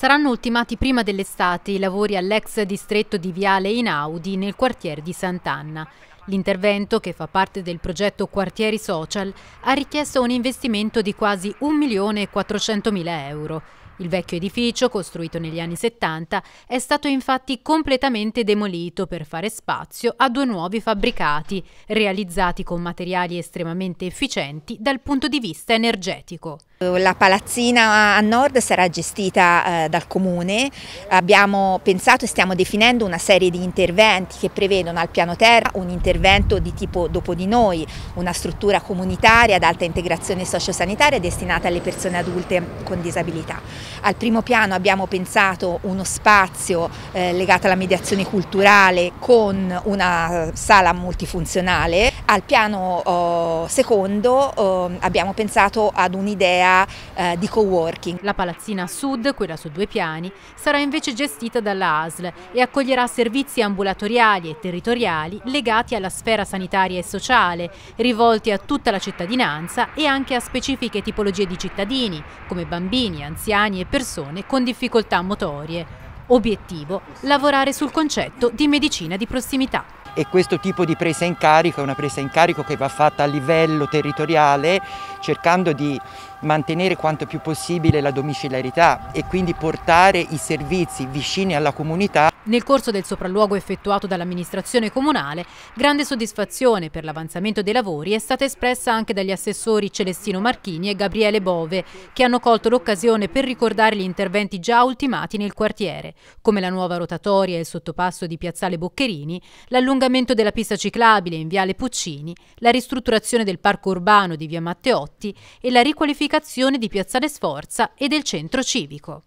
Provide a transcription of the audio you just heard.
Saranno ultimati prima dell'estate i lavori all'ex distretto di Viale Inaudi nel quartiere di Sant'Anna. L'intervento, che fa parte del progetto Quartieri Social, ha richiesto un investimento di quasi 1.400.000 euro. Il vecchio edificio, costruito negli anni 70, è stato infatti completamente demolito per fare spazio a due nuovi fabbricati, realizzati con materiali estremamente efficienti dal punto di vista energetico. La palazzina a nord sarà gestita eh, dal comune, abbiamo pensato e stiamo definendo una serie di interventi che prevedono al piano terra un intervento di tipo dopo di noi, una struttura comunitaria ad alta integrazione sociosanitaria destinata alle persone adulte con disabilità. Al primo piano abbiamo pensato uno spazio eh, legato alla mediazione culturale con una sala multifunzionale, al piano oh, secondo oh, abbiamo pensato ad un'idea attività eh, di co-working. La palazzina sud, quella su due piani, sarà invece gestita dalla ASL e accoglierà servizi ambulatoriali e territoriali legati alla sfera sanitaria e sociale, rivolti a tutta la cittadinanza e anche a specifiche tipologie di cittadini, come bambini, anziani e persone con difficoltà motorie. Obiettivo, lavorare sul concetto di medicina di prossimità e questo tipo di presa in carico è una presa in carico che va fatta a livello territoriale cercando di mantenere quanto più possibile la domiciliarità e quindi portare i servizi vicini alla comunità. Nel corso del sopralluogo effettuato dall'amministrazione comunale, grande soddisfazione per l'avanzamento dei lavori è stata espressa anche dagli assessori Celestino Marchini e Gabriele Bove, che hanno colto l'occasione per ricordare gli interventi già ultimati nel quartiere, come la nuova rotatoria e il sottopasso di Piazzale Boccherini, l'allungamento l'ampliamento della pista ciclabile in Viale Puccini, la ristrutturazione del parco urbano di Via Matteotti e la riqualificazione di Piazzale Sforza e del centro civico.